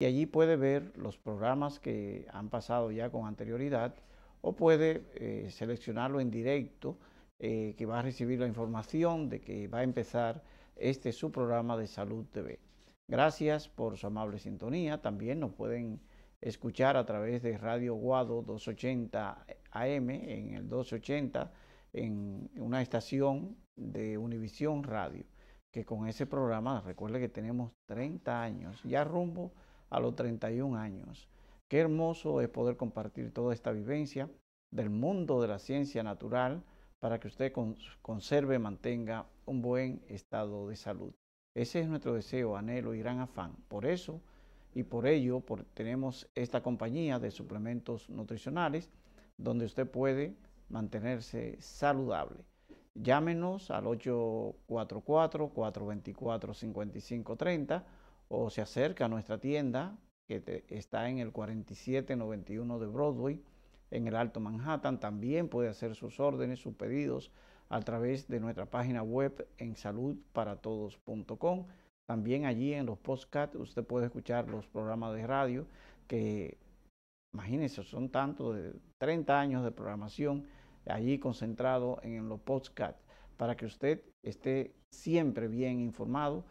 y allí puede ver los programas que han pasado ya con anterioridad o puede eh, seleccionarlo en directo, eh, que va a recibir la información de que va a empezar este su programa de Salud TV. Gracias por su amable sintonía. También nos pueden escuchar a través de Radio Guado 280 AM en el 280 en una estación de Univisión Radio, que con ese programa, recuerde que tenemos 30 años ya rumbo a los 31 años. Qué hermoso es poder compartir toda esta vivencia del mundo de la ciencia natural para que usted conserve, mantenga un buen estado de salud. Ese es nuestro deseo, anhelo y gran afán. Por eso y por ello tenemos esta compañía de suplementos nutricionales donde usted puede mantenerse saludable. Llámenos al 844-424-5530 o se acerca a nuestra tienda que está en el 4791 de Broadway, en el Alto Manhattan. También puede hacer sus órdenes, sus pedidos a través de nuestra página web en saludparatodos.com. También allí en los podcasts usted puede escuchar los programas de radio que, imagínense, son tantos de 30 años de programación allí concentrado en los podcasts para que usted esté siempre bien informado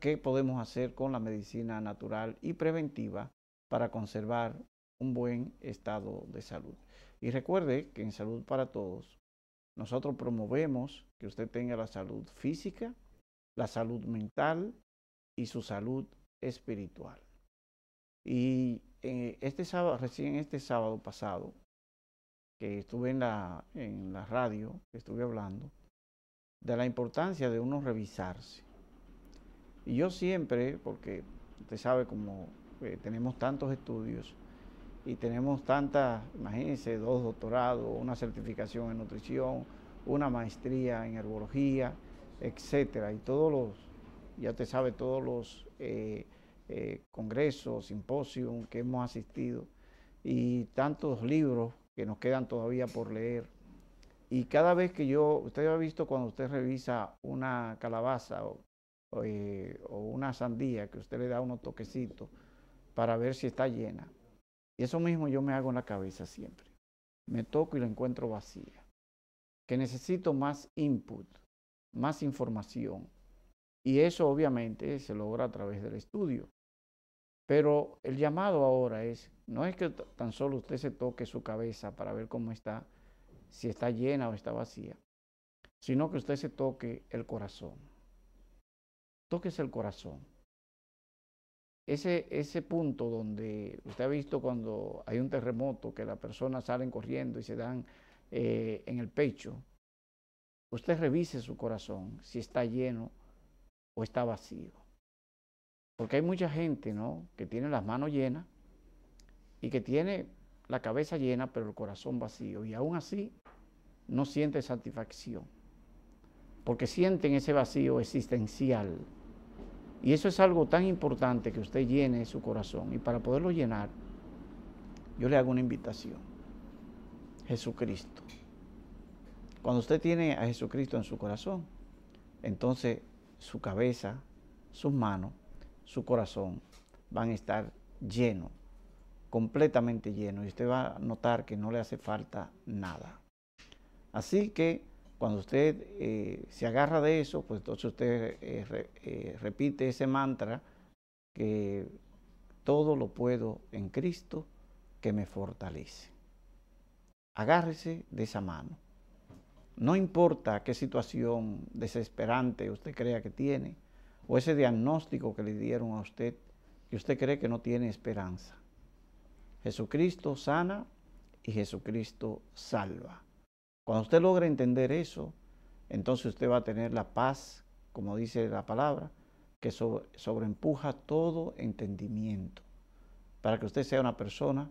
qué podemos hacer con la medicina natural y preventiva para conservar un buen estado de salud. Y recuerde que en Salud para Todos nosotros promovemos que usted tenga la salud física, la salud mental y su salud espiritual. Y eh, este sábado, recién este sábado pasado, que estuve en la, en la radio, estuve hablando de la importancia de uno revisarse. Y yo siempre, porque usted sabe como eh, tenemos tantos estudios y tenemos tantas, imagínense, dos doctorados, una certificación en nutrición, una maestría en herbología, etcétera, y todos los, ya te sabe, todos los eh, eh, congresos, simposios que hemos asistido y tantos libros que nos quedan todavía por leer. Y cada vez que yo, usted ha visto cuando usted revisa una calabaza o eh, o una sandía que usted le da unos toquecitos para ver si está llena. Y eso mismo yo me hago en la cabeza siempre. Me toco y lo encuentro vacía. Que necesito más input, más información. Y eso obviamente se logra a través del estudio. Pero el llamado ahora es, no es que tan solo usted se toque su cabeza para ver cómo está, si está llena o está vacía, sino que usted se toque el corazón toques el corazón. Ese, punto donde usted ha visto cuando hay un terremoto que las personas salen corriendo y se dan eh, en el pecho, usted revise su corazón si está lleno o está vacío. Porque hay mucha gente, ¿no? Que tiene las manos llenas y que tiene la cabeza llena pero el corazón vacío y aún así no siente satisfacción porque sienten ese vacío existencial y eso es algo tan importante que usted llene su corazón. Y para poderlo llenar, yo le hago una invitación. Jesucristo. Cuando usted tiene a Jesucristo en su corazón, entonces su cabeza, sus manos, su corazón van a estar llenos, completamente llenos. Y usted va a notar que no le hace falta nada. Así que cuando usted eh, se agarra de eso, pues entonces usted eh, eh, repite ese mantra que todo lo puedo en Cristo que me fortalece. Agárrese de esa mano. No importa qué situación desesperante usted crea que tiene o ese diagnóstico que le dieron a usted que usted cree que no tiene esperanza. Jesucristo sana y Jesucristo salva. Cuando usted logra entender eso, entonces usted va a tener la paz, como dice la palabra, que sobreempuja todo entendimiento, para que usted sea una persona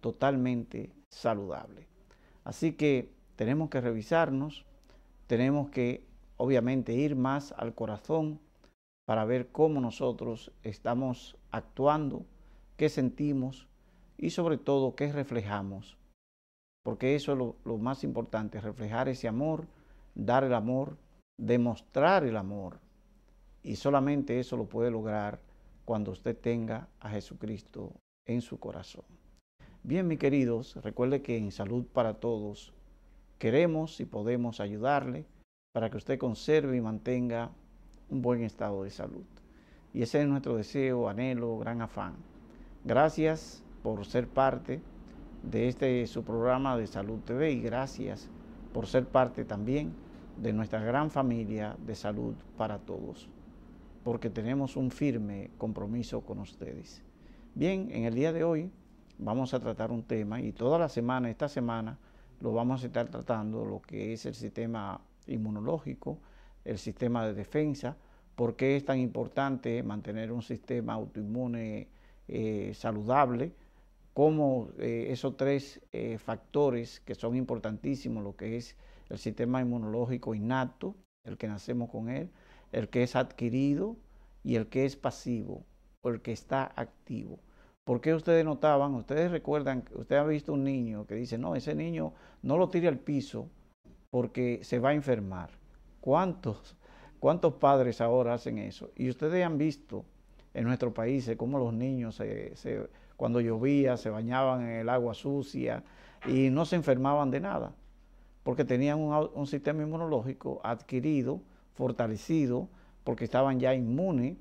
totalmente saludable. Así que tenemos que revisarnos, tenemos que obviamente ir más al corazón para ver cómo nosotros estamos actuando, qué sentimos y sobre todo qué reflejamos porque eso es lo, más importante, reflejar ese amor, dar el amor, demostrar el amor. Y solamente eso lo puede lograr cuando usted tenga a Jesucristo en su corazón. Bien, mis queridos, recuerde que en Salud para Todos queremos y podemos ayudarle para que usted conserve y mantenga un buen estado de salud. Y ese es nuestro deseo, anhelo, gran afán. Gracias por ser parte de este su programa de Salud TV y gracias por ser parte también de nuestra gran familia de salud para todos, porque tenemos un firme compromiso con ustedes. Bien, en el día de hoy vamos a tratar un tema y toda la semana, esta semana, lo vamos a estar tratando, lo que es el sistema inmunológico, el sistema de defensa, por qué es tan importante mantener un sistema autoinmune eh, saludable, como eh, esos tres eh, factores que son importantísimos, lo que es el sistema inmunológico innato, el que nacemos con él, el que es adquirido y el que es pasivo, o el que está activo. ¿Por qué ustedes notaban? Ustedes recuerdan, usted ha visto un niño que dice, no, ese niño no lo tire al piso porque se va a enfermar. ¿Cuántos, cuántos padres ahora hacen eso? Y ustedes han visto en nuestro país cómo los niños se cuando llovía, se bañaban en el agua sucia y no se enfermaban de nada, porque tenían un, sistema inmunológico adquirido, fortalecido, porque estaban ya inmunes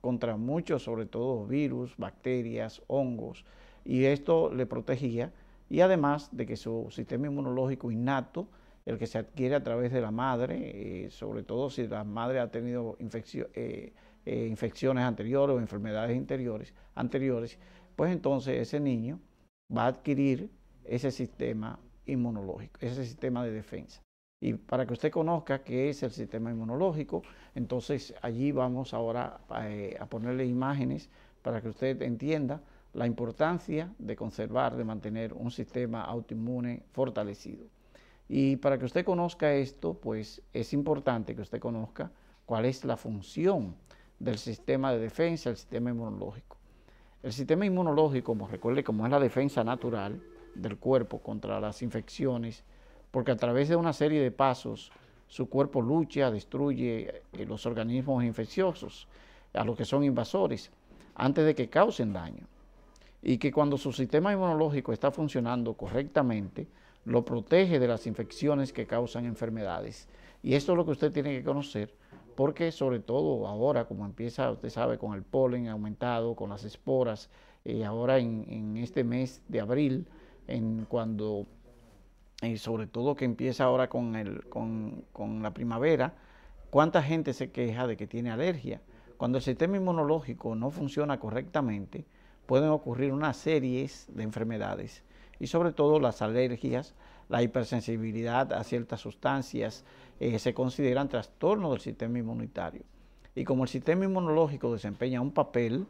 contra muchos, sobre todo virus, bacterias, hongos, y esto le protegía, y además de que su sistema inmunológico innato, el que se adquiere a través de la madre, eh, sobre todo si la madre ha tenido eh, eh, infecciones anteriores o enfermedades anteriores pues entonces ese niño va a adquirir ese sistema inmunológico, ese sistema de defensa. Y para que usted conozca qué es el sistema inmunológico, entonces allí vamos ahora eh, a, ponerle imágenes para que usted entienda la importancia de conservar, de mantener un sistema autoinmune fortalecido. Y para que usted conozca esto, pues es importante que usted conozca cuál es la función del sistema de defensa, el sistema inmunológico. El sistema inmunológico, como recuerde, como es la defensa natural del cuerpo contra las infecciones, porque a través de una serie de pasos su cuerpo lucha, destruye eh, los organismos infecciosos, a los que son invasores, antes de que causen daño. Y que cuando su sistema inmunológico está funcionando correctamente, lo protege de las infecciones que causan enfermedades. Y esto es lo que usted tiene que conocer porque sobre todo ahora, como empieza, usted sabe, con el polen aumentado, con las esporas, y eh, ahora en, este mes de abril, en cuando, eh, sobre todo que empieza ahora con, con la primavera, ¿cuánta gente se queja de que tiene alergia? Cuando el sistema inmunológico no funciona correctamente, pueden ocurrir una serie de enfermedades y sobre todo las alergias la hipersensibilidad a ciertas sustancias eh, se consideran trastornos del sistema inmunitario. Y como el sistema inmunológico desempeña un papel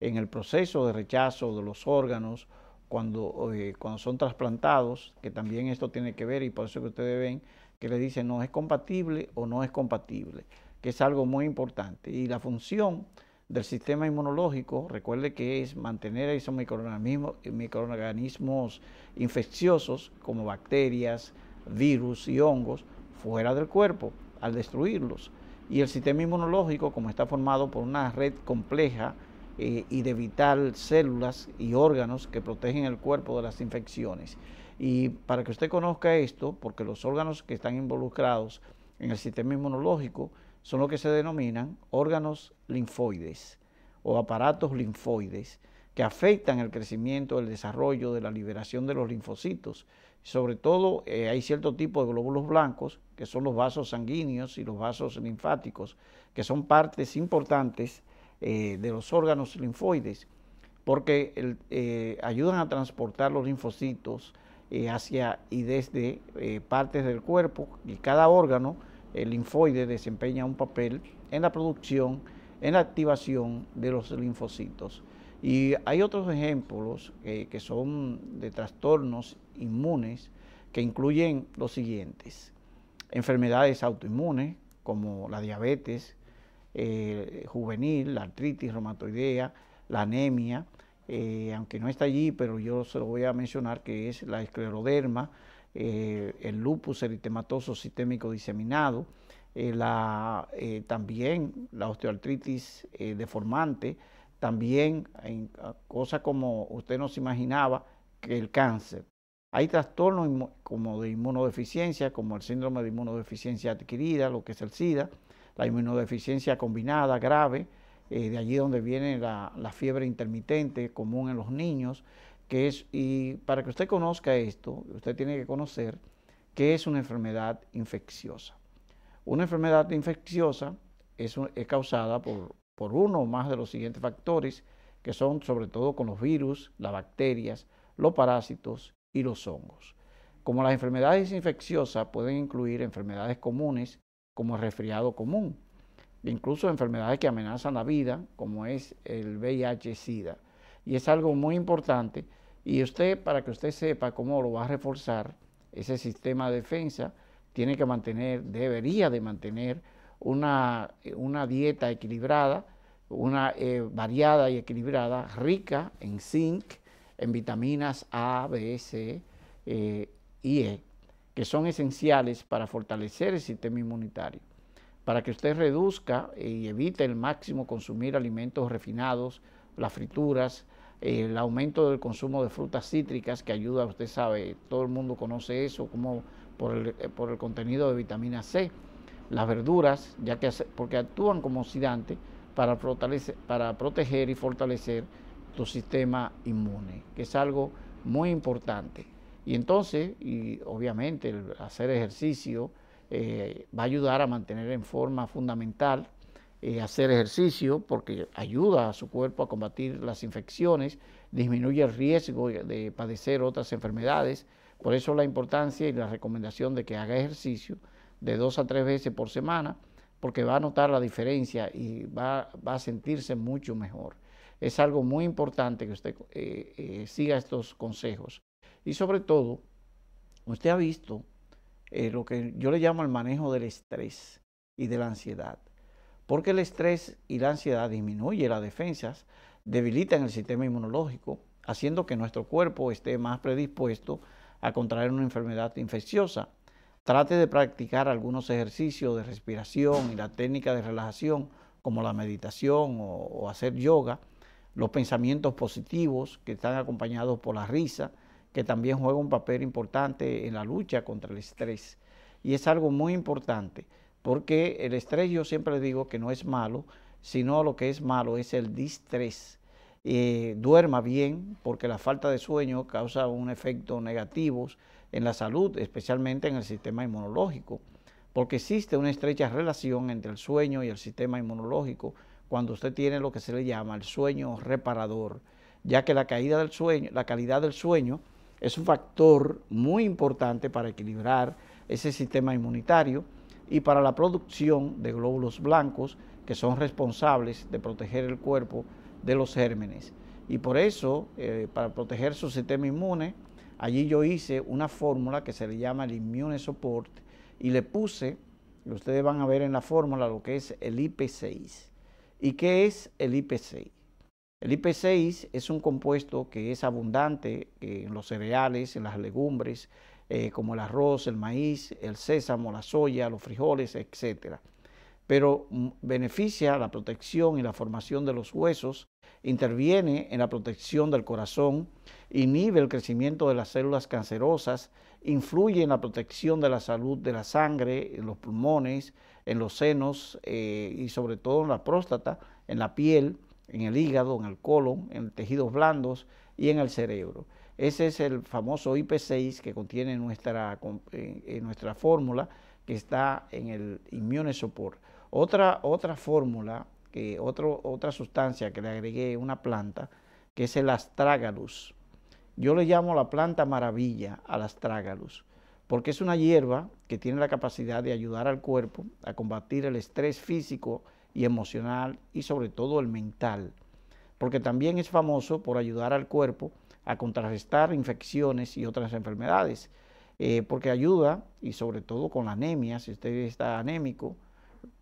en el proceso de rechazo de los órganos cuando, eh, cuando son trasplantados, que también esto tiene que ver y por eso que ustedes ven que le dicen no es compatible o no es compatible, que es algo muy importante. Y la función del sistema inmunológico, recuerde que es mantener a esos microorganismos, microorganismos infecciosos como bacterias, virus y hongos fuera del cuerpo al destruirlos. Y el sistema inmunológico, como está formado por una red compleja eh, y de vital células y órganos que protegen el cuerpo de las infecciones. Y para que usted conozca esto, porque los órganos que están involucrados en el sistema inmunológico, son lo que se denominan órganos linfoides o aparatos linfoides que afectan el crecimiento, el desarrollo de la liberación de los linfocitos. Sobre todo eh, hay cierto tipo de glóbulos blancos, que son los vasos sanguíneos y los vasos linfáticos, que son partes importantes eh, de los órganos linfoides, porque eh, ayudan a transportar los linfocitos hacia y desde partes del cuerpo y cada órgano el linfoide desempeña un papel en la producción, en la activación de los linfocitos. Y hay otros ejemplos eh, que son de trastornos inmunes que incluyen los siguientes. Enfermedades autoinmunes como la diabetes eh, juvenil, la artritis reumatoidea, la anemia, eh, aunque no está allí, pero yo se lo voy a mencionar, que es la escleroderma, eh, el lupus eritematoso sistémico diseminado, eh, eh, también la osteoartritis deformante, también en, cosas como usted no se imaginaba que el cáncer. Hay trastornos como de inmunodeficiencia, como el síndrome de inmunodeficiencia adquirida, lo que es el SIDA, la inmunodeficiencia combinada grave, de allí donde viene la fiebre intermitente común en los niños, es, y para que usted conozca esto, usted tiene que conocer qué es una enfermedad infecciosa. Una enfermedad infecciosa es, causada por, por uno o más de los siguientes factores, que son sobre todo con los virus, las bacterias, los parásitos y los hongos. Como las enfermedades infecciosas pueden incluir enfermedades comunes como el resfriado común, incluso enfermedades que amenazan la vida como es el VIH-Sida. Y es algo muy importante y usted, para que usted sepa cómo lo va a reforzar, ese sistema de defensa tiene que mantener, debería de mantener una, dieta equilibrada, una eh, variada y equilibrada, rica en zinc, en vitaminas A, B, C eh, y E, que son esenciales para fortalecer el sistema inmunitario. Para que usted reduzca y evite el máximo consumir alimentos refinados, las frituras, el aumento del consumo de frutas cítricas que ayuda, usted sabe, todo el mundo conoce eso, como por el, eh, contenido de vitamina C. Las verduras, ya que porque actúan como oxidante para, fortalecer, para proteger y fortalecer tu sistema inmune, que es algo muy importante. Y entonces, y obviamente, el hacer ejercicio eh, va a ayudar a mantener en forma fundamental eh, hacer ejercicio porque ayuda a su cuerpo a combatir las infecciones, disminuye el riesgo de padecer otras enfermedades. Por eso la importancia y la recomendación de que haga ejercicio de dos a tres veces por semana, porque va a notar la diferencia y va, a sentirse mucho mejor. Es algo muy importante que usted eh, eh, siga estos consejos. Y sobre todo, usted ha visto lo que yo le llamo el manejo del estrés y de la ansiedad porque el estrés y la ansiedad disminuyen las defensas, debilitan el sistema inmunológico, haciendo que nuestro cuerpo esté más predispuesto a contraer una enfermedad infecciosa. Trate de practicar algunos ejercicios de respiración y la técnica de relajación, como la meditación o, o hacer yoga, los pensamientos positivos que están acompañados por la risa, que también juega un papel importante en la lucha contra el estrés. Y es algo muy importante porque el estrés yo siempre digo que no es malo, sino lo que es malo es el distrés. Eh, duerma bien, porque la falta de sueño causa un efecto negativo en la salud, especialmente en el sistema inmunológico, porque existe una estrecha relación entre el sueño y el sistema inmunológico cuando usted tiene lo que se le llama el sueño reparador, ya que la caída del sueño, la calidad del sueño es un factor muy importante para equilibrar ese sistema inmunitario y para la producción de glóbulos blancos que son responsables de proteger el cuerpo de los gérmenes. Y por eso, eh, para proteger su sistema inmune, allí yo hice una fórmula que se le llama el Immune Support y le puse, y ustedes van a ver en la fórmula lo que es el IP6. ¿Y qué es el IP6? El IP6 es un compuesto que es abundante en los cereales, en las legumbres, eh, como el arroz, el maíz, el sésamo, la soya, los frijoles, etc. Pero mm, beneficia la protección y la formación de los huesos, interviene en la protección del corazón, inhibe el crecimiento de las células cancerosas, influye en la protección de la salud de la sangre, en los pulmones, en los senos eh, y sobre todo en la próstata, en la piel, en el hígado, en el colon, en tejidos blandos y en el cerebro. Ese es el famoso IP6 que contiene nuestra, eh, eh, nuestra fórmula que está en el inmune support. Otra, otra fórmula, que otra sustancia que le agregué una planta, que es el astragalus. Yo le llamo la planta maravilla al astragalus, porque es una hierba que tiene la capacidad de ayudar al cuerpo a combatir el estrés físico y emocional y sobre todo el mental, porque también es famoso por ayudar al cuerpo a contrarrestar infecciones y otras enfermedades, eh, porque ayuda, y sobre todo con la anemia, si usted está anémico,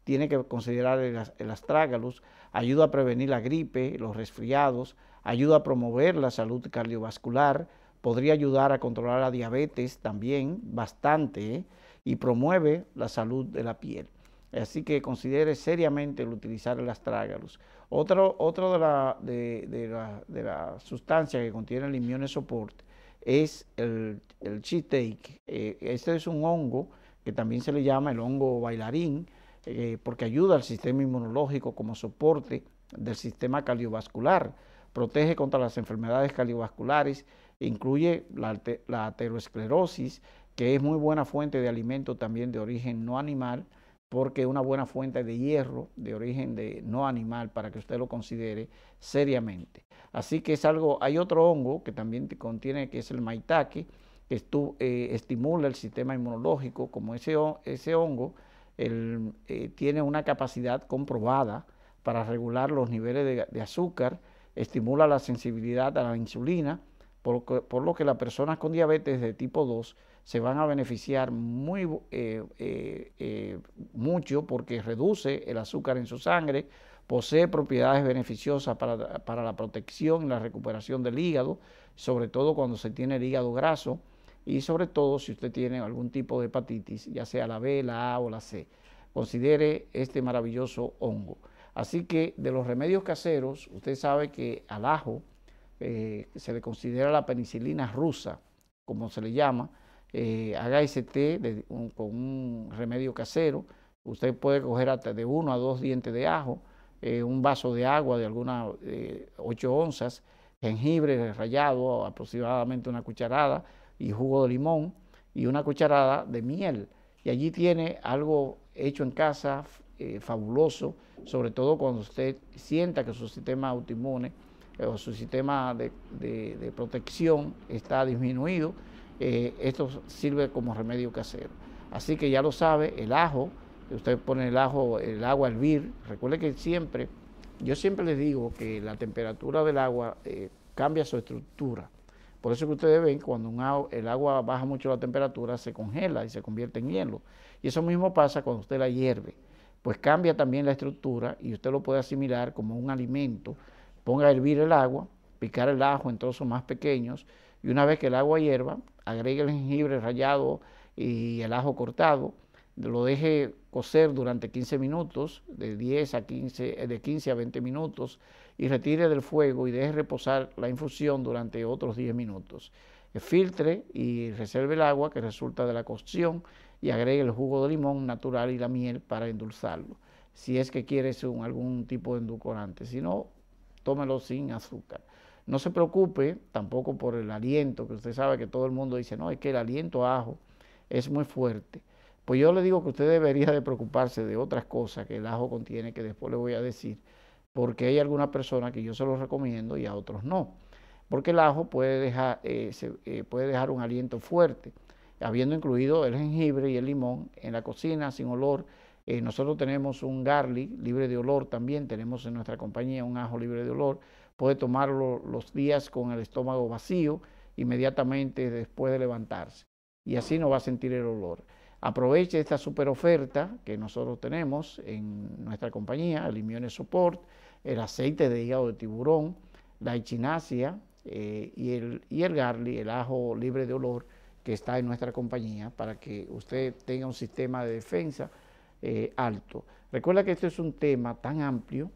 tiene que considerar el, el astrágalos, ayuda a prevenir la gripe, los resfriados, ayuda a promover la salud cardiovascular, podría ayudar a controlar la diabetes también bastante eh, y promueve la salud de la piel. Así que considere seriamente el utilizar el astragalus. Otra de, las sustancias que contiene el soporte es el, el eh, este es un hongo que también se le llama el hongo bailarín, eh, porque ayuda al sistema inmunológico como soporte del sistema cardiovascular, protege contra las enfermedades cardiovasculares, incluye la, la aterosclerosis, que es muy buena fuente de alimento también de origen no animal, porque una buena fuente de hierro de origen de no animal para que usted lo considere seriamente. Así que es algo, hay otro hongo que también contiene que es el maitake, que eh, estimula el sistema inmunológico, como ese, ese hongo eh, tiene una capacidad comprobada para regular los niveles de, azúcar, estimula la sensibilidad a la insulina, por, por lo que las personas con diabetes de tipo 2 se van a beneficiar muy, eh, eh, eh, mucho porque reduce el azúcar en su sangre, posee propiedades beneficiosas para, la protección y la recuperación del hígado, sobre todo cuando se tiene el hígado graso y sobre todo si usted tiene algún tipo de hepatitis, ya sea la B, la A o la C. Considere este maravilloso hongo. Así que de los remedios caseros, usted sabe que al ajo se le considera la penicilina rusa, como se le llama, eh, haga ese té con un remedio casero. Usted puede coger hasta de uno a dos dientes de ajo, eh, un vaso de agua de algunas eh, ocho 8 onzas, jengibre rallado, aproximadamente una cucharada, y jugo de limón y una cucharada de miel. Y allí tiene algo hecho en casa fabuloso, sobre todo cuando usted sienta que su sistema autoinmune o su sistema de protección está disminuido eh, esto sirve como remedio casero. Así que ya lo sabe, el ajo, usted pone el ajo, el agua a hervir, recuerde que siempre, yo siempre les digo que la temperatura del agua eh, cambia su estructura. Por eso que ustedes ven, cuando el agua baja mucho la temperatura, se congela y se convierte en hielo. Y eso mismo pasa cuando usted la hierve. Pues cambia también la estructura y usted lo puede asimilar como un alimento. Ponga a hervir el agua, picar el ajo en trozos más pequeños, y una vez que el agua hierva, agregue el jengibre rallado y el ajo cortado, lo deje cocer durante 15 minutos, de 10 a 15, eh, de 15 a 20 minutos, y retire del fuego y deje reposar la infusión durante otros 10 minutos. Filtre y reserve el agua que resulta de la cocción y agregue el jugo de limón natural y la miel para endulzarlo, si es que quieres algún tipo de endulcorante, si no, tómelo sin azúcar. No se preocupe tampoco por el aliento, que usted sabe que todo el mundo dice, no, es que el aliento ajo es muy fuerte. Pues yo le digo que usted debería de preocuparse de otras cosas que el ajo contiene, que después le voy a decir, porque hay algunas personas que yo se los recomiendo y a otros no. Porque el ajo puede dejar, eh, eh, puede dejar un aliento fuerte, habiendo incluido el jengibre y el limón en la cocina sin olor. Eh, nosotros tenemos un garlic libre de olor también, tenemos en nuestra compañía un ajo libre de olor puede tomarlo los días con el estómago vacío inmediatamente después de levantarse y así no va a sentir el olor. Aproveche esta super oferta que nosotros tenemos en nuestra compañía, el Support, el aceite de hígado de tiburón, la echinacea eh, y, el, y el garli, el ajo libre de olor que está en nuestra compañía para que usted tenga un sistema de defensa eh, alto. Recuerda que este es un tema tan amplio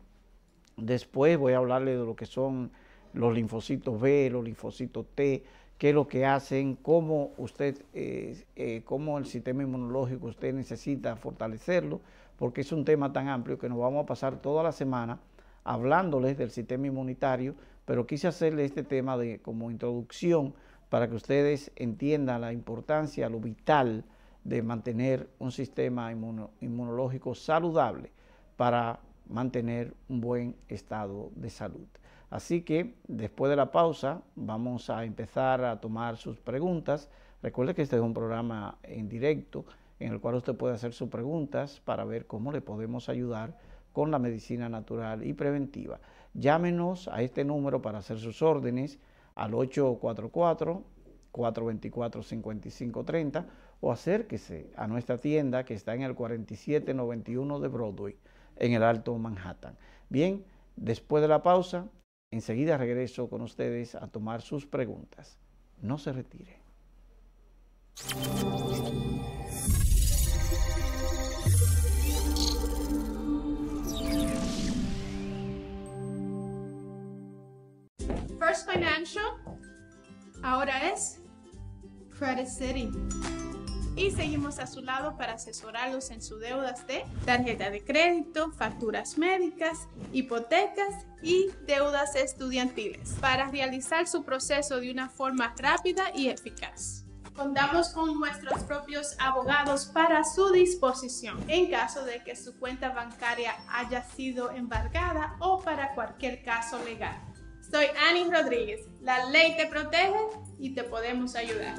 Después voy a hablarle de lo que son los linfocitos B, los linfocitos T, qué es lo que hacen, cómo usted, eh, eh, el sistema inmunológico usted necesita fortalecerlo, porque es un tema tan amplio que nos vamos a pasar toda la semana hablándoles del sistema inmunitario, pero quise hacerle este tema de, como introducción para que ustedes entiendan la importancia, lo vital de mantener un sistema inmunológico saludable para mantener un buen estado de salud. Así que después de la pausa vamos a empezar a tomar sus preguntas. Recuerde que este es un programa en directo en el cual usted puede hacer sus preguntas para ver cómo le podemos ayudar con la medicina natural y preventiva. Llámenos a este número para hacer sus órdenes al 844-424-5530 o acérquese a nuestra tienda que está en el 4791 de Broadway en el Alto Manhattan. Bien, después de la pausa, enseguida regreso con ustedes a tomar sus preguntas. No se retire. First Financial ahora es Credit City y seguimos a su lado para asesorarlos en sus deudas de tarjeta de crédito, facturas médicas, hipotecas y deudas estudiantiles para realizar su proceso de una forma rápida y eficaz. Contamos con nuestros propios abogados para su disposición en caso de que su cuenta bancaria haya sido embargada o para cualquier caso legal. Soy Annie Rodríguez, la ley te protege y te podemos ayudar.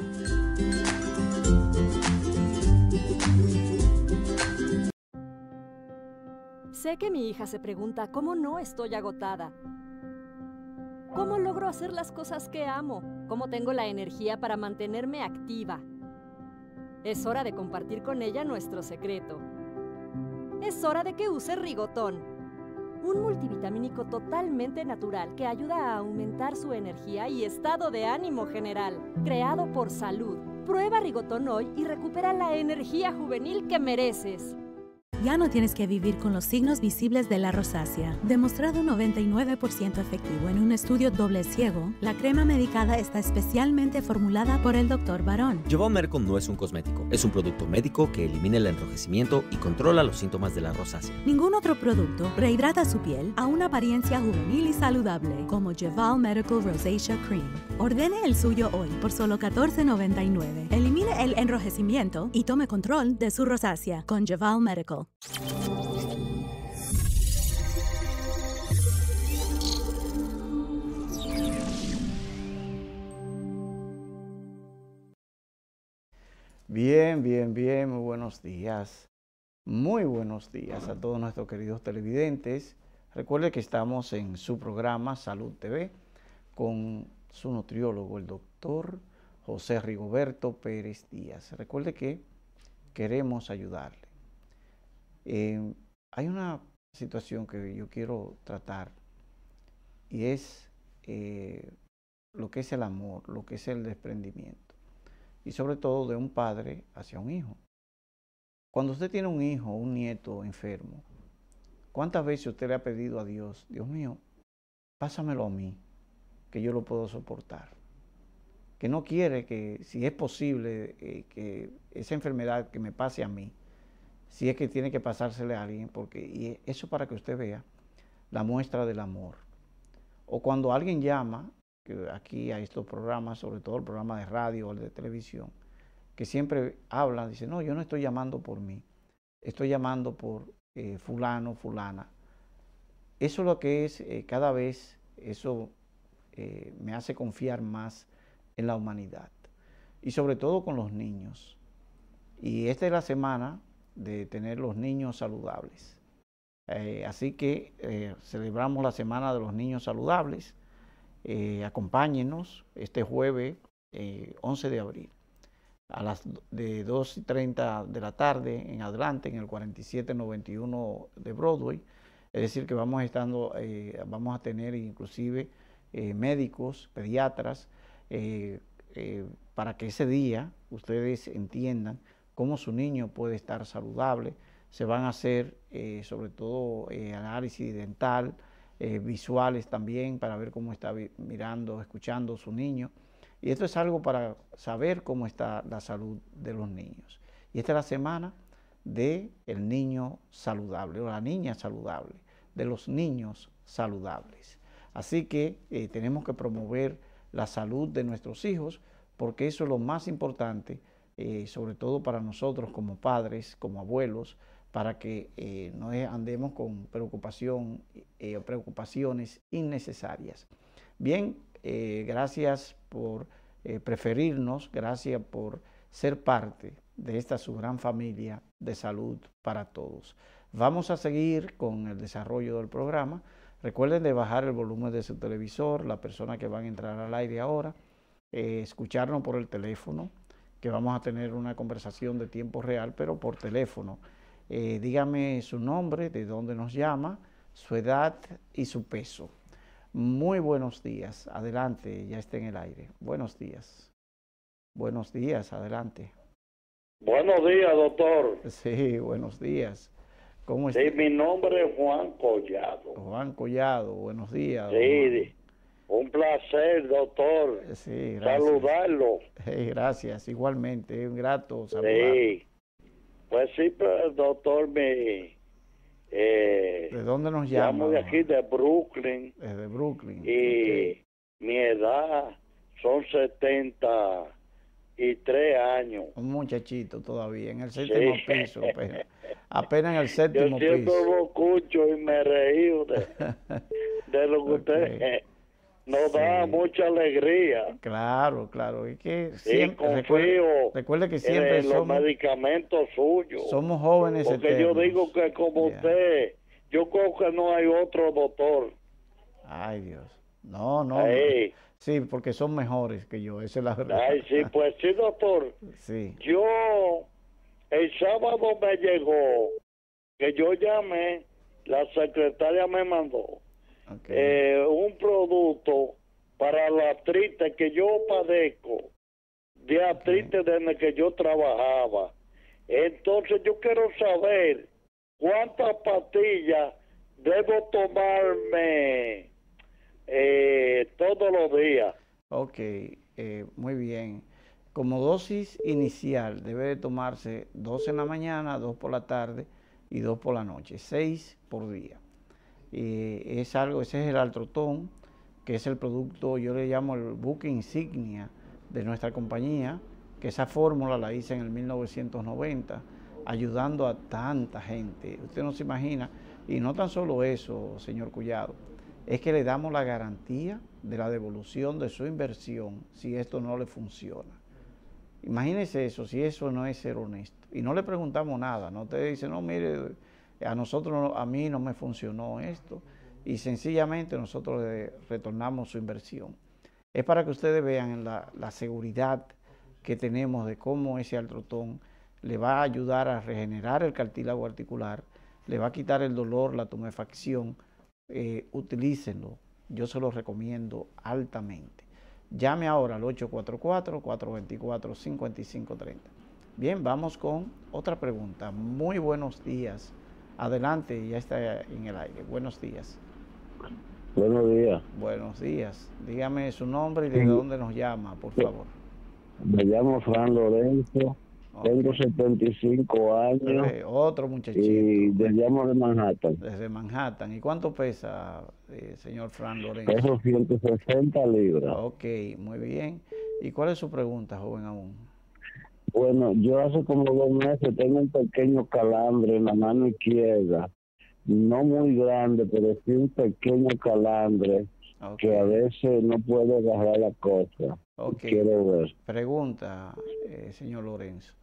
Sé que mi hija se pregunta cómo no estoy agotada. ¿Cómo logro hacer las cosas que amo? ¿Cómo tengo la energía para mantenerme activa? Es hora de compartir con ella nuestro secreto. Es hora de que use Rigotón, un multivitamínico totalmente natural que ayuda a aumentar su energía y estado de ánimo general, creado por salud. Prueba Rigotón hoy y recupera la energía juvenil que mereces. Ya no tienes que vivir con los signos visibles de la rosácea. Demostrado 99% efectivo en un estudio doble ciego, la crema medicada está especialmente formulada por el Dr. Barón. Jeval Medical no es un cosmético, es un producto médico que elimina el enrojecimiento y controla los síntomas de la rosácea. Ningún otro producto rehidrata su piel a una apariencia juvenil y saludable como Jeval Medical Rosacea Cream. Ordene el suyo hoy por solo $14.99. Elimine el enrojecimiento y tome control de su rosácea con Jeval Medical. Bien, bien, bien, muy buenos días. Muy buenos días a todos nuestros queridos televidentes. Recuerde que estamos en su programa Salud TV con su nutriólogo, el doctor José Rigoberto Pérez Díaz. Recuerde que queremos ayudarle. Em, hay una situación que yo quiero tratar y es eh, lo que es el amor, lo que es el desprendimiento y sobre todo de un padre hacia un hijo. Cuando usted tiene un hijo, un nieto enfermo, ¿cuántas veces usted le ha pedido a Dios, Dios mío, pásamelo a mí, que yo lo puedo soportar? Que no quiere que, si es posible, eh, que esa enfermedad que me pase a mí, si es que tiene que pasársele a alguien, porque y eso para que usted vea la muestra del amor. O cuando alguien llama, aquí a estos programas, sobre todo el programa de radio o el de televisión, que siempre hablan, dice, no, yo no estoy llamando por mí, estoy llamando por eh, fulano, fulana. Eso es lo que es eh, cada vez, eso eh, me hace confiar más en la humanidad y sobre todo con los niños. Y esta es la semana de tener los niños saludables. Eh, así que eh, celebramos la Semana de los Niños Saludables. Eh, acompáñenos este jueves 11 de abril a las de 2 y 30 de la tarde en adelante en el 4791 de Broadway. Es decir, que vamos, estando, vamos a tener inclusive médicos, pediatras, para que ese día ustedes entiendan cómo su niño puede estar saludable. Se van a hacer eh, sobre todo eh, análisis dental, eh, visuales también, para ver cómo está mirando, escuchando su niño. Y esto es algo para saber cómo está la salud de los niños. Y esta es la semana del el niño saludable o la niña saludable, de los niños saludables. Así que tenemos que promover la salud de nuestros hijos porque eso es lo más importante eh, sobre todo para nosotros como padres, como abuelos, para que eh, no andemos con preocupación, eh, preocupaciones innecesarias. Bien, eh, gracias por preferirnos, gracias por ser parte de esta su gran familia de salud para todos. Vamos a seguir con el desarrollo del programa. Recuerden de bajar el volumen de su televisor, la persona que van a entrar al aire ahora, escucharnos por el teléfono que vamos a tener una conversación de tiempo real, pero por teléfono. Eh, dígame su nombre, de dónde nos llama, su edad y su peso. Muy buenos días. Adelante, ya está en el aire. Buenos días. Buenos días, adelante. Buenos días, doctor. Sí, buenos días. ¿Cómo está? Sí, mi nombre es Juan Collado. Juan Collado, buenos días. Sí, un placer, doctor. Eh, eh, sí, saludarlo. gracias, igualmente, un grato saludarlo. Sí. Pues sí, doctor, me... Eh, ¿De dónde nos llama? Llamo de aquí, de Brooklyn. Desde Brooklyn. Y mi edad son 73 años. Un muchachito todavía, en el séptimo piso, apenas, en el séptimo Yo siempre piso. lo escucho y me reí de, lo que usted nos da mucha alegría. Claro, claro. Y que siempre, recuerde, que eh, siempre los medicamentos suyos. Somos jóvenes. Porque yo digo que como usted, yo creo que no hay otro doctor. Ay, Dios. No, no. Sí, porque son mejores que yo, esa es la verdad. Ay, sí, pues sí, doctor. Sí. Yo, el sábado me llegó que yo llamé, la secretaria me mandó eh, un producto para la triste que yo padezco, de artritis desde que yo trabajaba. Entonces yo quiero saber cuántas pastillas debo tomarme eh, todos los días. Ok, eh, muy bien. Como dosis inicial debe tomarse dos en la mañana, dos por la tarde y dos por la noche, seis por día. Eh, es algo, ese es el altrotón, que es el producto, yo le llamo el buque insignia de nuestra compañía, que esa fórmula la hice en el 1990, ayudando a tanta gente. Usted no se imagina, y no tan solo eso, señor Cullado, es que le damos la garantía de la devolución de su inversión si esto no le funciona. Imagínese eso, si eso no es ser honesto. Y no le preguntamos nada, no te dice, no, mire, a nosotros, a mí no me funcionó esto, y sencillamente nosotros retornamos su inversión. Es para que ustedes vean la, seguridad que tenemos de cómo ese altrotón le va a ayudar a regenerar el cartílago articular, le va a quitar el dolor, la tumefacción, eh, utilícenlo. Yo se lo recomiendo altamente. Llame ahora al 844-424-5530. Bien, vamos con otra pregunta. Muy buenos días. Adelante, ya está en el aire. Buenos días. Buenos días. Buenos días. Dígame su nombre y de dónde nos llama, por favor. Me llamo Fran Lorenzo. Tengo 75 años. Otro muchachito. Y me llamo de Manhattan. Desde Manhattan. ¿Y cuánto pesa, eh, señor Fran Lorenzo? Peso 160 libras. Ok, muy bien. ¿Y cuál es su pregunta, joven aún? Bueno, yo hace como dos meses tengo un pequeño calambre en la mano izquierda, no muy grande, pero sí un pequeño calambre que a veces no puedo agarrar la cosa. Okay. Pregunta, eh, señor Lorenzo,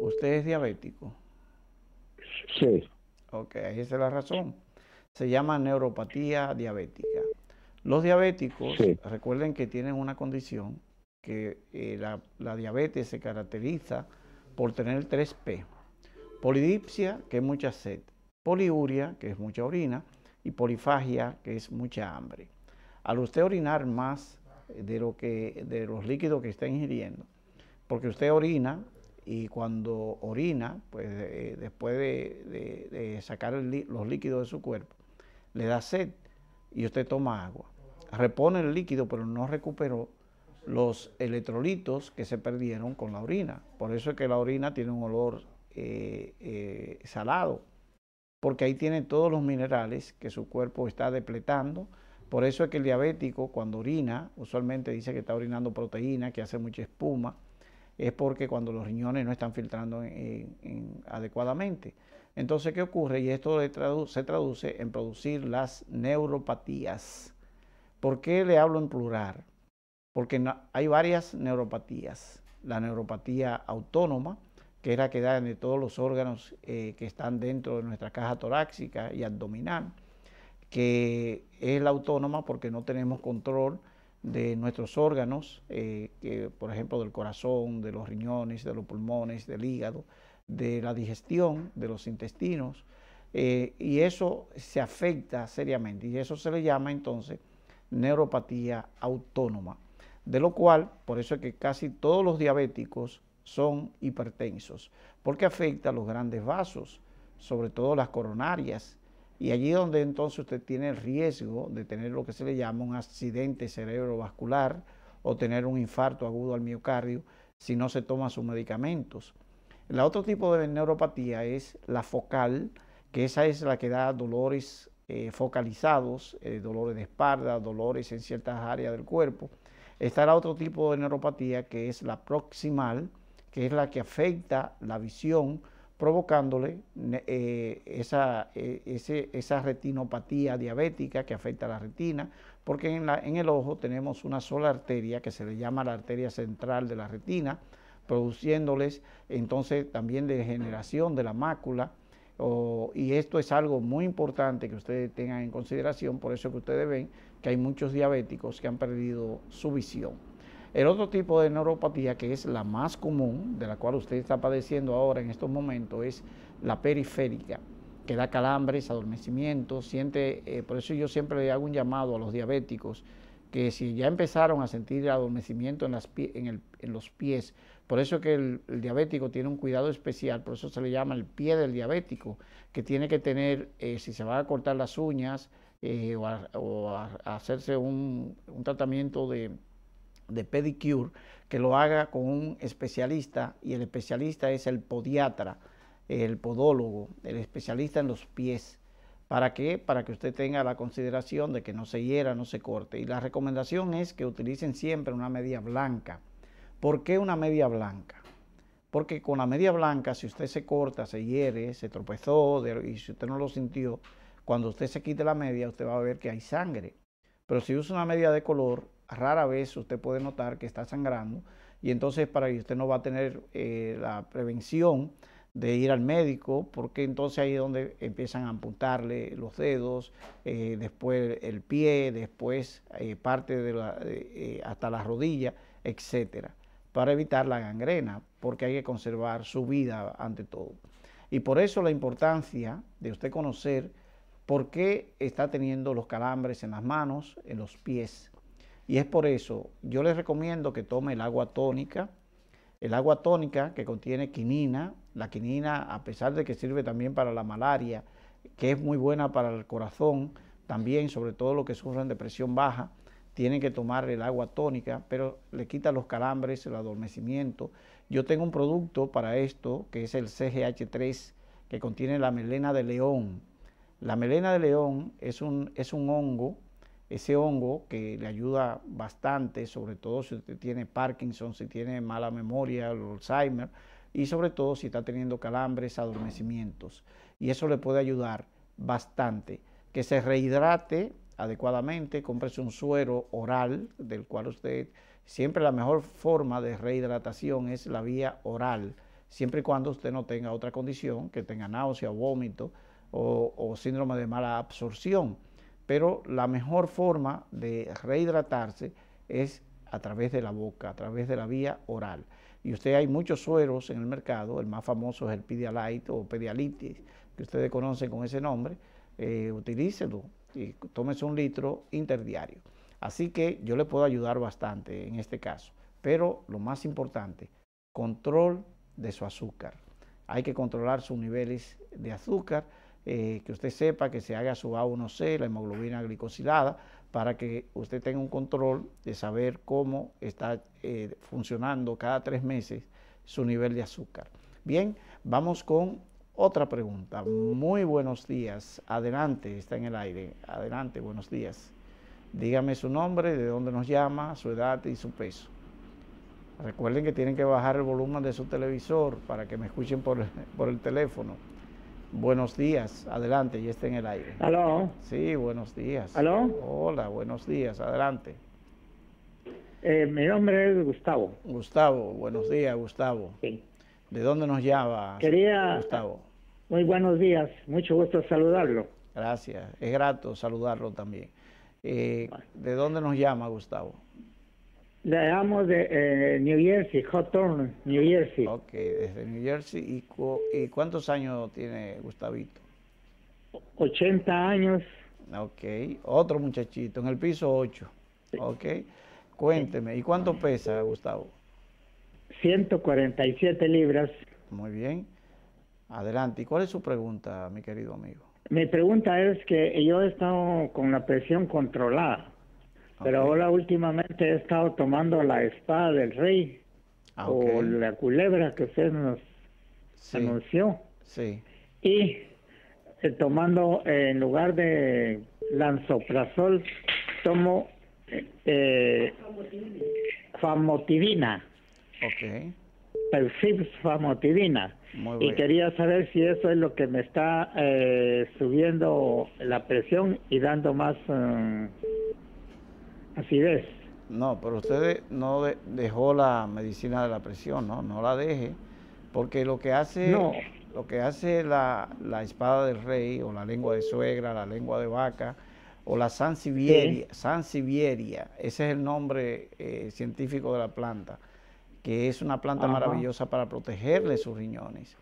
¿usted es diabético? Sí. Ok, esa es la razón. Se llama neuropatía diabética. Los diabéticos, recuerden que tienen una condición que eh, la, diabetes se caracteriza por tener tres p Polidipsia, que es mucha sed, poliuria, que es mucha orina, y polifagia, que es mucha hambre. Al usted orinar más de, lo que, de los líquidos que está ingiriendo, porque usted orina y cuando orina, pues eh, después de, sacar los líquidos de su cuerpo, le da sed y usted toma agua. Repone el líquido, pero no recuperó los electrolitos que se perdieron con la orina. Por eso es que la orina tiene un olor eh, eh, salado, porque ahí tiene todos los minerales que su cuerpo está depletando. Por eso es que el diabético cuando orina, usualmente dice que está orinando proteína, que hace mucha espuma, es porque cuando los riñones no están filtrando adecuadamente. Entonces, ¿qué ocurre? Y esto se traduce en producir las neuropatías. ¿Por qué le hablo en plural? porque hay varias neuropatías. La neuropatía autónoma, que es la que da de todos los órganos eh, que están dentro de nuestra caja torácica y abdominal, que es la autónoma porque no tenemos control de nuestros órganos, eh, que, por ejemplo del corazón, de los riñones, de los pulmones, del hígado, de la digestión, de los intestinos, eh, y eso se afecta seriamente, y eso se le llama entonces neuropatía autónoma de lo cual, por eso es que casi todos los diabéticos son hipertensos, porque afecta a los grandes vasos, sobre todo las coronarias, y allí donde entonces usted tiene el riesgo de tener lo que se le llama un accidente cerebrovascular o tener un infarto agudo al miocardio si no se toma sus medicamentos. El otro tipo de neuropatía es la focal, que esa es la que da dolores eh, focalizados, eh, dolores de espalda, dolores en ciertas áreas del cuerpo Está otro tipo de neuropatía que es la proximal, que es la que afecta la visión, provocándole eh, e, esa, retinopatía diabética que afecta a la retina, porque en, el ojo tenemos una sola arteria que se le llama la arteria central de la retina, produciéndoles entonces también degeneración de la mácula, y esto es algo muy importante que ustedes tengan en consideración, por eso que ustedes ven que hay muchos diabéticos que han perdido su visión. El otro tipo de neuropatía, que es la más común, de la cual usted está padeciendo ahora en estos momentos, es la periférica, que da calambres, adormecimiento, siente, eh, por eso yo siempre le hago un llamado a los diabéticos, que si ya empezaron a sentir adormecimiento en, los pies, por eso que el, diabético tiene un cuidado especial, por eso se le llama el pie del diabético, que tiene que tener, eh, si se van a cortar las uñas, eh, o, hacerse un, tratamiento de, pedicure que lo haga con un especialista y el especialista es el podiatra, el podólogo, el especialista en los pies. ¿Para qué? Para que usted tenga la consideración de que no se hiera, no se corte. Y la recomendación es que utilicen siempre una media blanca. ¿Por qué una media blanca? Porque con la media blanca, si usted se corta, se hiere, se tropezó y si usted no lo sintió, cuando usted se quite la media, usted va a ver que hay sangre. Pero si usa una media de color, rara vez usted puede notar que está sangrando y entonces para que usted no va a tener eh, la prevención de ir al médico, porque entonces ahí es donde empiezan a amputarle los dedos, eh, después el pie, después eh, parte de la, hasta la rodilla, etcétera, para evitar la gangrena, porque hay que conservar su vida ante todo. Y por eso la importancia de usted conocer por qué está teniendo los calambres en las manos, en los pies. Y es por eso, yo les recomiendo que tome el agua tónica, el agua tónica que contiene quinina, la quinina a pesar de que sirve también para la malaria, que es muy buena para el corazón, también sobre todo los que sufren de presión baja, tienen que tomar el agua tónica, pero le quita los calambres, el adormecimiento. Yo tengo un producto para esto, que es el CGH3, que contiene la melena de león, la melena de león es un, es un hongo, ese hongo que le ayuda bastante, sobre todo si usted tiene Parkinson, si tiene mala memoria, Alzheimer, y sobre todo si está teniendo calambres, adormecimientos. Y eso le puede ayudar bastante. Que se rehidrate adecuadamente, cómprese un suero oral, del cual usted, siempre la mejor forma de rehidratación es la vía oral, siempre y cuando usted no tenga otra condición, que tenga náusea, o vómito, o, síndrome de mala absorción. Pero la mejor forma de rehidratarse es a través de la boca, a través de la vía oral. Y usted hay muchos sueros en el mercado, el más famoso es el Pedialyte o Pedialitis, que ustedes conocen con ese nombre, eh, utilícelo y tómese un litro interdiario. Así que yo le puedo ayudar bastante en este caso. Pero lo más importante, control de su azúcar. Hay que controlar sus niveles de azúcar eh, que usted sepa que se haga su A1C, la hemoglobina glicosilada, para que usted tenga un control de saber cómo está eh, funcionando cada tres meses su nivel de azúcar. Bien, vamos con otra pregunta. Muy buenos días. Adelante, está en el aire. Adelante, buenos días. Dígame su nombre, de dónde nos llama, su edad y su peso. Recuerden que tienen que bajar el volumen de su televisor para que me escuchen por el teléfono. Buenos días, adelante, ya está en el aire. ¿Aló? Sí, buenos días. ¿Aló? Hola, buenos días, adelante. Eh, mi nombre es Gustavo. Gustavo, buenos días, Gustavo. Sí. ¿De dónde nos llama? Quería. Gustavo. Muy buenos días, mucho gusto saludarlo. Gracias, es grato saludarlo también. Eh, ¿De dónde nos llama, Gustavo? le de eh, New Jersey, Hawthorne, New Jersey. Ok, desde New Jersey. ¿Y, cuántos años tiene Gustavito? 80 años. Ok, otro muchachito, en el piso 8. Ok, cuénteme, ¿y cuánto pesa Gustavo? 147 libras. Muy bien, adelante. ¿Y cuál es su pregunta, mi querido amigo? Mi pregunta es que yo he estado con la presión controlada pero ahora últimamente he estado tomando la espada del rey ah, o la culebra que usted nos anunció. Sí. Y eh, tomando eh, en lugar de lanzoprazol, tomo eh, eh famotidina. Ok. famotidina. y quería saber si eso es lo que me está subiendo la presión y dando más... Así es. No, pero usted no dejó la medicina de la presión, ¿no? No la deje, porque lo que hace, lo que hace la, espada del rey, o la lengua de suegra, la lengua de vaca, o la san San ese es el nombre eh, científico de la planta, que es una planta maravillosa para protegerle sus riñones.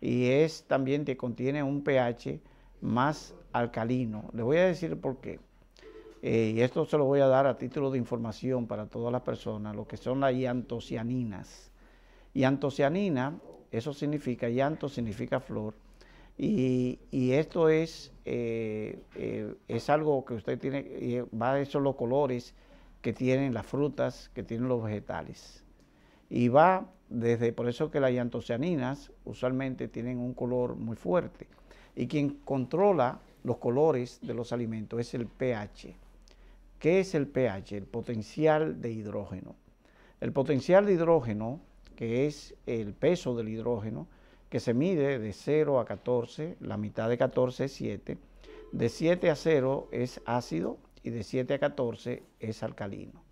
Y es también que contiene un pH más alcalino. Le voy a decir por qué. Eh, y esto se lo voy a dar a título de información para todas las personas, lo que son las yantocianinas. Yantocianina, eso significa, llanto significa flor, y, esto es, eh, eh, es algo que usted tiene, va a esos los colores que tienen las frutas, que tienen los vegetales. Y va desde, por eso que las yantocianinas usualmente tienen un color muy fuerte. Y quien controla los colores de los alimentos es el pH. ¿Qué es el pH? El potencial de hidrógeno. El potencial de hidrógeno, que es el peso del hidrógeno, que se mide de 0 a 14, la mitad de 14 es 7, de 7 a 0 es ácido y de 7 a 14 es alcalino.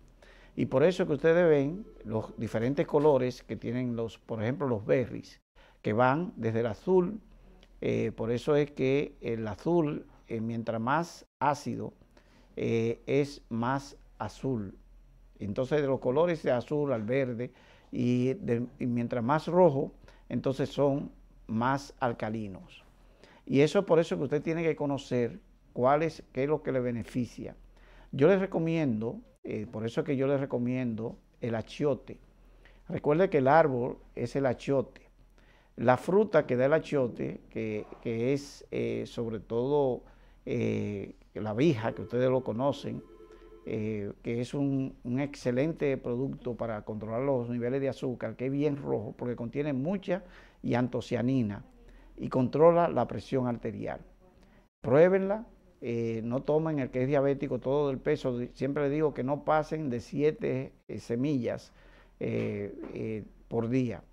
Y por eso que ustedes ven los diferentes colores que tienen los, por ejemplo, los berries, que van desde el azul, eh, por eso es que el azul, eh, mientras más ácido, eh, es más azul. Entonces de los colores de azul al verde y, mientras más rojo, entonces son más alcalinos. Y eso es por eso que usted tiene que conocer cuál es, qué es lo que le beneficia. Yo les recomiendo, eh, por eso que yo les recomiendo el achiote. Recuerde que el árbol es el achiote. La fruta que da el achiote, que, es eh, sobre todo eh, la vija, que ustedes lo conocen, eh, que es un, excelente producto para controlar los niveles de azúcar, que es bien rojo, porque contiene mucha antocianina y controla la presión arterial. Pruébenla, eh, no tomen el que es diabético todo el peso, siempre les digo que no pasen de 7 semillas por día.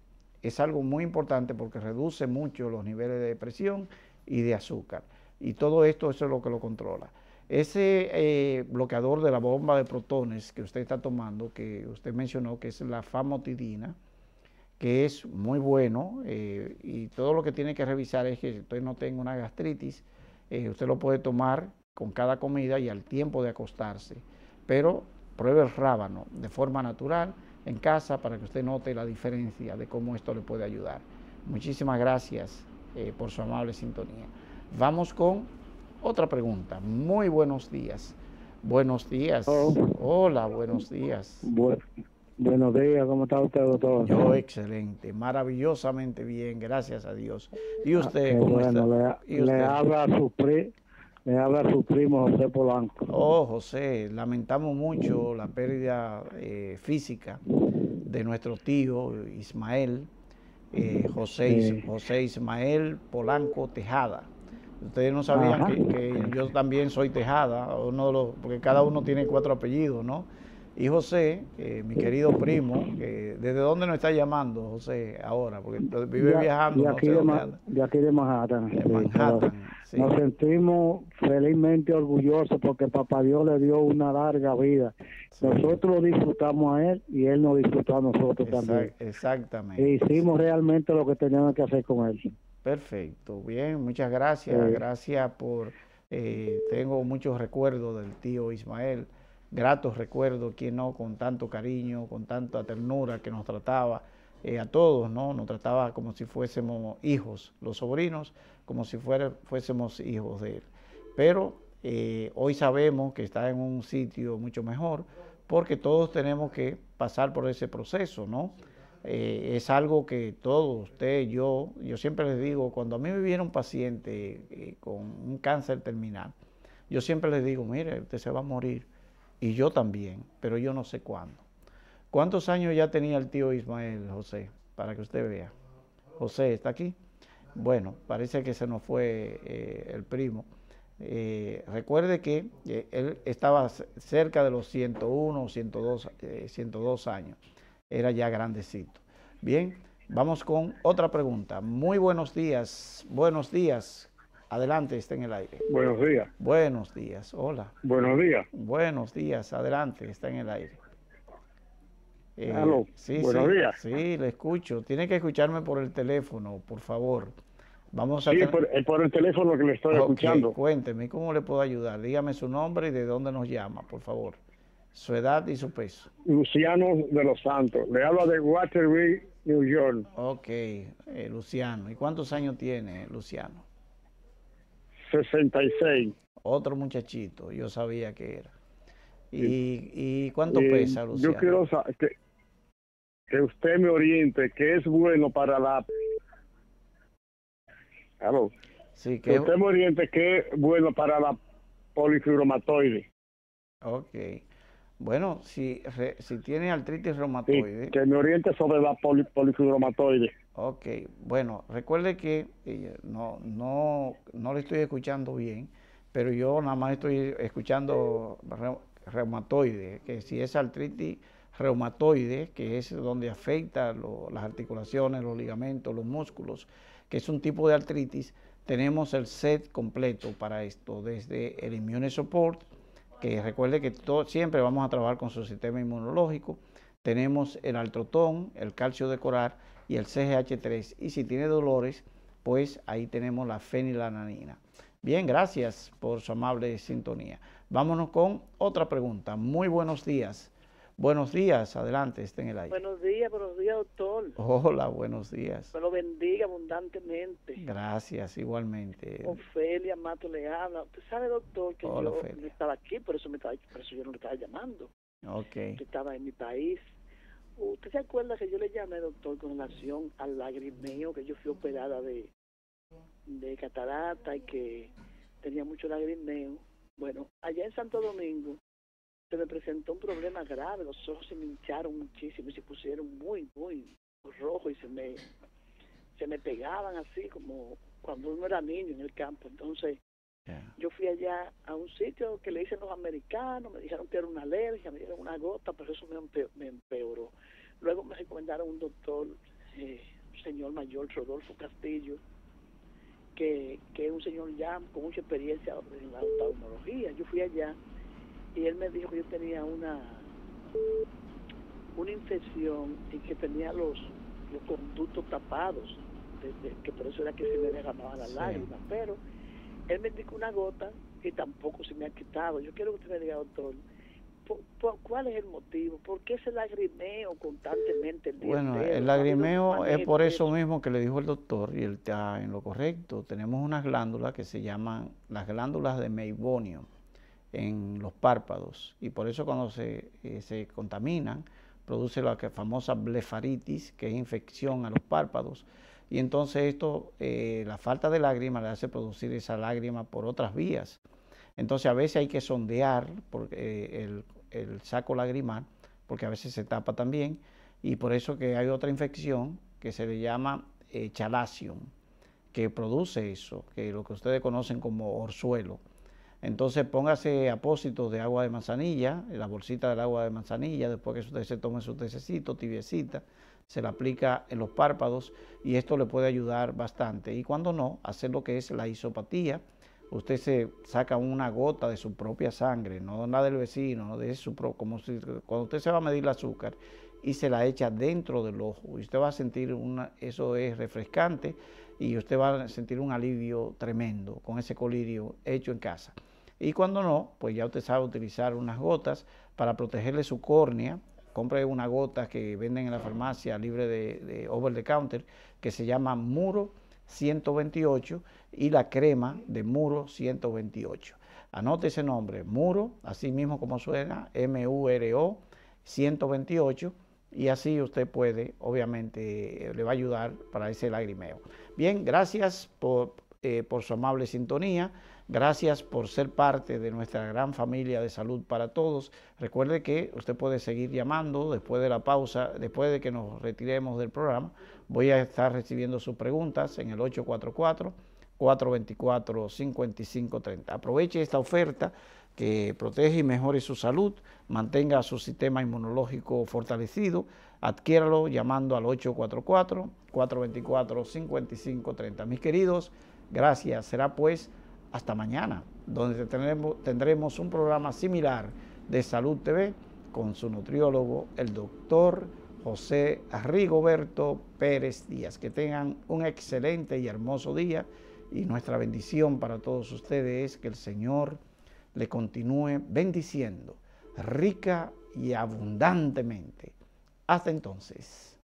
Es algo muy importante porque reduce mucho los niveles de presión y de azúcar y todo esto es lo que lo controla. Ese eh, bloqueador de la bomba de protones que usted está tomando, que usted mencionó, que es la famotidina, que es muy bueno eh, y todo lo que tiene que revisar es que usted no tenga una gastritis, eh, usted lo puede tomar con cada comida y al tiempo de acostarse, pero pruebe el rábano de forma natural en casa para que usted note la diferencia de cómo esto le puede ayudar. Muchísimas gracias por su amable sintonía. Vamos con otra pregunta. Muy buenos días. Buenos días. Hola, buenos días. buenos días, ¿cómo está usted, doctor? Yo excelente, maravillosamente bien, gracias a Dios. ¿Y ah, usted cómo está? Le, habla su su primo José Polanco. Oh, José, lamentamos mucho la pérdida eh, física de nuestro tío Ismael, eh, José Ismael Polanco Tejada. Ustedes no sabían que, yo también soy Tejada, uno de porque cada uno tiene cuatro apellidos, ¿no? Y José, mi querido primo, ¿desde dónde nos está llamando José ahora? Porque vive viajando. De aquí, de, Manhattan. Nos sentimos felizmente orgullosos porque Papá Dios le dio una larga vida. Nosotros lo disfrutamos a él y él nos disfrutó a nosotros también. Exactamente. E hicimos realmente lo que teníamos que hacer con él. Perfecto, bien, muchas gracias. Gracias por... Eh, tengo muchos recuerdos del tío Ismael, gratos recuerdos, quien no, con tanto cariño, con tanta ternura que nos trataba eh, a todos, ¿no? Nos trataba como si fuésemos hijos, los sobrinos, como si fuera, fuésemos hijos de él. Pero eh, hoy sabemos que está en un sitio mucho mejor, porque todos tenemos que pasar por ese proceso, ¿no? Eh, es algo que todos, usted, yo, yo siempre les digo, cuando a mí me viene un paciente eh, con un cáncer terminal, yo siempre les digo, mire, usted se va a morir, y yo también, pero yo no sé cuándo. ¿Cuántos años ya tenía el tío Ismael, José? Para que usted vea. José, ¿está aquí? Bueno, parece que se nos fue eh, el primo. recuerde que él estaba cerca de los 101 o 102 años era ya grandecito. Bien, vamos con otra pregunta. Muy buenos días, buenos días. Adelante, está en el aire. Buenos días. Buenos días, hola. Buenos días. Buenos días, adelante, está en el aire. Eh, Sí, buenos días. Sí, le escucho. Tiene que escucharme por el teléfono, por favor. Vamos a sí, eh, por, el teléfono que le estoy escuchando. Cuénteme, ¿cómo le puedo ayudar? Dígame su nombre y de dónde nos llama, por favor su edad y su peso. Luciano de los Santos. Le habla de Waterbury, New York. Ok, eh, Luciano. ¿Y cuántos años tiene Luciano? 66. Otro muchachito, yo sabía que era. ¿Y, cuánto eh, pesa, Luciano? Yo quiero que, que usted me oriente, que es bueno para la... claro Sí, que... usted me oriente, que es bueno para la polifibromatoide. Ok. Bueno, si, si tiene artritis reumatoide. que me oriente sobre la poli, Ok, bueno, recuerde que eh, no, no, no le estoy escuchando bien, pero yo nada más estoy escuchando reumatoide, que si es artritis reumatoide, que es donde afecta las articulaciones, los ligamentos, los músculos, que es un tipo de artritis, tenemos el set completo para esto, desde el Immune Support, que recuerde que siempre vamos a trabajar con su sistema inmunológico. Tenemos el altrotón, el calcio de coral y el CGH3. Y si tiene dolores, pues ahí tenemos la fenilananina. Bien, gracias por su amable sintonía. Vámonos con otra pregunta. Muy buenos días. Buenos días, adelante, estén en el aire. Buenos días, buenos días, doctor. Hola, buenos días. Me lo bendiga abundantemente. Gracias, igualmente. Ofelia Mato le Usted sabe, doctor, que yo estaba aquí, por eso, yo no le estaba llamando. Ok. Que estaba en mi país. ¿Usted se acuerda que yo le llamé, doctor, con relación al lagrimeo, que yo fui operada de, de catarata y que tenía mucho lagrimeo? Bueno, allá en Santo Domingo se me presentó un problema grave, los ojos se me hincharon muchísimo y se pusieron muy, muy rojos y se me, se me pegaban así como cuando uno era niño en el campo. Entonces yo fui allá a un sitio que le dicen los americanos, me dijeron que era una alergia, me dieron una gota, pero eso me, empeoró. Luego me recomendaron un doctor, eh, un señor mayor, Rodolfo Castillo, que, que es un señor ya con mucha experiencia en la oftalmología. Yo fui allá y él me dijo que yo tenía una una infección y que tenía los, conductos tapados, que por eso era que se me derramaba la lágrima. pero él me indicó una gota que tampoco se me ha quitado. Yo quiero que usted me diga, doctor, cuál es el motivo? ¿Por qué ese lagrimeo constantemente? El día bueno, el lagrimeo es por eso mismo que le dijo el doctor, y él está ah, en lo correcto. Tenemos unas glándulas que se llaman las glándulas de meibonio en los párpados y por eso cuando eh, se, contaminan produce la que famosa blefaritis, que es infección a los párpados. Y entonces esto, eh, la falta de lágrimas le hace producir esa lágrima por otras vías. Entonces a veces hay que sondear eh, el, saco lagrimal, porque a veces se tapa también, y por eso que hay otra infección que se le llama chalacium que produce eso, que lo que ustedes conocen como orzuelo. Entonces póngase apósitos de agua de manzanilla, la bolsita del agua de manzanilla, después que usted se tome su tececito, tibiecita, se la aplica en los párpados y esto le puede ayudar bastante. Y cuando no, hacer lo que es la isopatía. Usted se saca una gota de su propia sangre, no nada del vecino, de su como cuando usted se va a medir el azúcar y se la echa dentro del ojo. Y usted va a sentir una, eso es refrescante y usted va a sentir un alivio tremendo con ese colirio hecho en casa. Y cuando no, pues ya usted sabe utilizar unas gotas para protegerle su córnea. Compre una gota que venden en la farmacia libre de, over the counter que se llama Muro 128 y la crema de Muro 128. Anote ese nombre, Muro, así mismo como suena, M-U-R-O 128 y así usted puede, obviamente, eh, le va a ayudar para ese lagrimeo. Bien, gracias por eh, su amable sintonía. Gracias por ser parte de nuestra gran familia de salud para todos. Recuerde que usted puede seguir llamando después de la pausa, después de que nos retiremos del programa. Voy a estar recibiendo sus preguntas en el 844. 424-5530. Aproveche esta oferta que protege y mejore su salud, mantenga su sistema inmunológico fortalecido, adquiéralo llamando al 844-424-5530. Mis queridos, gracias. Será pues hasta mañana, donde tendremos, un programa similar de Salud TV con su nutriólogo, el doctor José Rigoberto Pérez Díaz. Que tengan un excelente y hermoso día y nuestra bendición para todos ustedes es que el Señor le continúe bendiciendo rica y abundantemente. Hasta entonces.